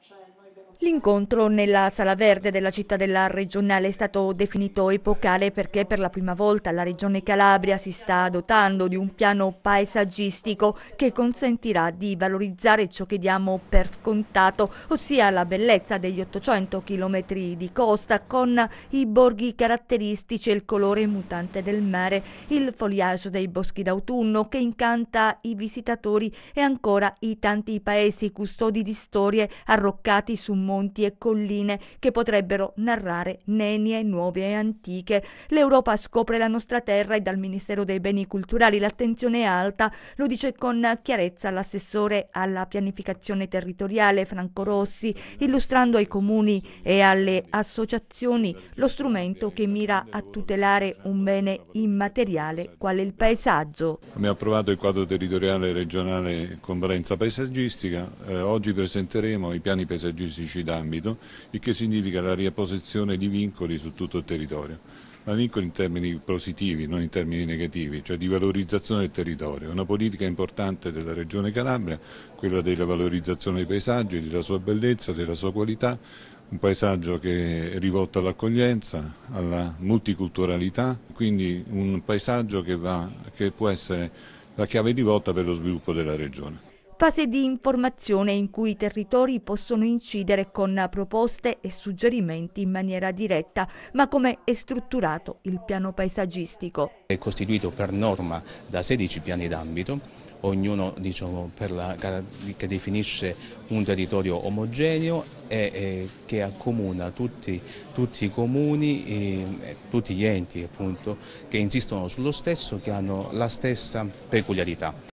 Cioè, L'incontro nella Sala Verde della cittadella regionale è stato definito epocale perché per la prima volta la regione Calabria si sta dotando di un piano paesaggistico che consentirà di valorizzare ciò che diamo per scontato, ossia la bellezza degli 800 km di costa con i borghi caratteristici e il colore mutante del mare, il foliage dei boschi d'autunno che incanta i visitatori e ancora i tanti paesi custodi di storie, arroccati su monti e colline che potrebbero narrare nenie nuove e antiche. L'Europa scopre la nostra terra e dal Ministero dei Beni Culturali l'attenzione è alta, lo dice con chiarezza l'assessore alla pianificazione territoriale Franco Rossi, illustrando ai comuni e alle associazioni lo strumento che mira a tutelare un bene immateriale quale il paesaggio. Abbiamo approvato il quadro territoriale regionale con valenza paesaggistica, eh, oggi presenteremo i piani paesaggistici d'ambito, il che significa la riapposizione di vincoli su tutto il territorio ma vincoli in termini positivi, non in termini negativi, cioè di valorizzazione del territorio. È Una politica importante della Regione Calabria, quella della valorizzazione dei paesaggi, della sua bellezza, della sua qualità, un paesaggio che è rivolto all'accoglienza, alla multiculturalità, quindi un paesaggio che, va, che può essere la chiave di volta per lo sviluppo della Regione fase di informazione in cui i territori possono incidere con proposte e suggerimenti in maniera diretta, ma come è strutturato il piano paesaggistico. È costituito per norma da 16 piani d'ambito, ognuno diciamo, la, che definisce un territorio omogeneo e, e che accomuna tutti, tutti i comuni, e, tutti gli enti appunto, che insistono sullo stesso, che hanno la stessa peculiarità.